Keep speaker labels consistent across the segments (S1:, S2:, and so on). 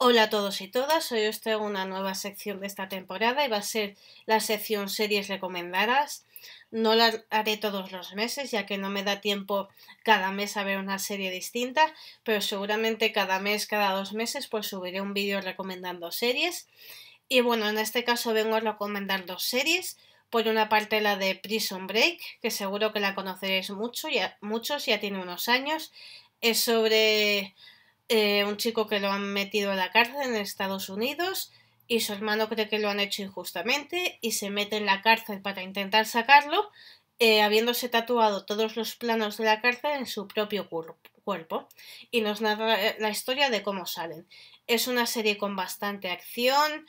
S1: Hola a todos y todas, hoy os traigo una nueva sección de esta temporada y va a ser la sección series recomendadas. No la haré todos los meses ya que no me da tiempo cada mes a ver una serie distinta, pero seguramente cada mes, cada dos meses, pues subiré un vídeo recomendando series. Y bueno, en este caso vengo a recomendar dos series. Por una parte la de Prison Break, que seguro que la conoceréis mucho, ya, muchos, ya tiene unos años. Es sobre eh, un chico que lo han metido a la cárcel en Estados Unidos y su hermano cree que lo han hecho injustamente y se mete en la cárcel para intentar sacarlo, eh, habiéndose tatuado todos los planos de la cárcel en su propio cuerpo y nos narra eh, la historia de cómo salen. Es una serie con bastante acción,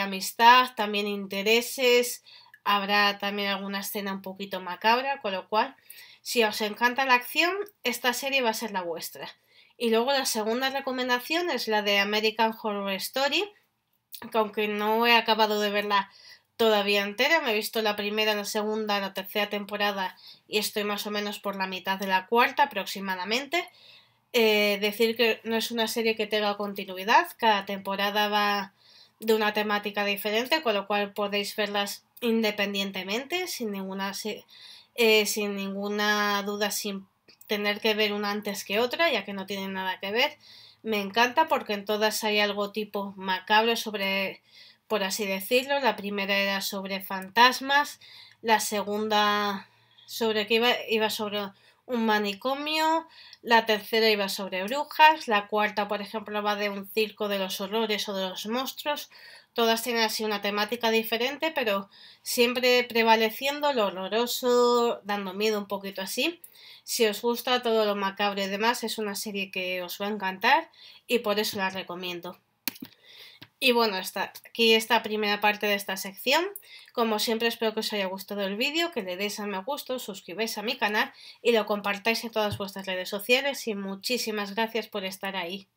S1: amistad, también intereses, habrá también alguna escena un poquito macabra, con lo cual, si os encanta la acción, esta serie va a ser la vuestra. Y luego la segunda recomendación es la de American Horror Story, que aunque no he acabado de verla todavía entera, me he visto la primera, la segunda, la tercera temporada y estoy más o menos por la mitad de la cuarta aproximadamente. Eh, decir que no es una serie que tenga continuidad, cada temporada va de una temática diferente, con lo cual podéis verlas independientemente, sin ninguna, eh, sin ninguna duda, sin tener que ver una antes que otra, ya que no tienen nada que ver. Me encanta porque en todas hay algo tipo macabro sobre, por así decirlo. La primera era sobre fantasmas, la segunda sobre que iba, iba sobre un manicomio, la tercera iba sobre brujas, la cuarta, por ejemplo, va de un circo de los horrores o de los monstruos. Todas tienen así una temática diferente, pero siempre prevaleciendo lo horroroso, dando miedo un poquito así. Si os gusta todo lo macabro y demás, es una serie que os va a encantar y por eso la recomiendo. Y bueno, aquí aquí esta primera parte de esta sección. Como siempre espero que os haya gustado el vídeo, que le deis a me gusta, suscribáis a mi canal y lo compartáis en todas vuestras redes sociales y muchísimas gracias por estar ahí.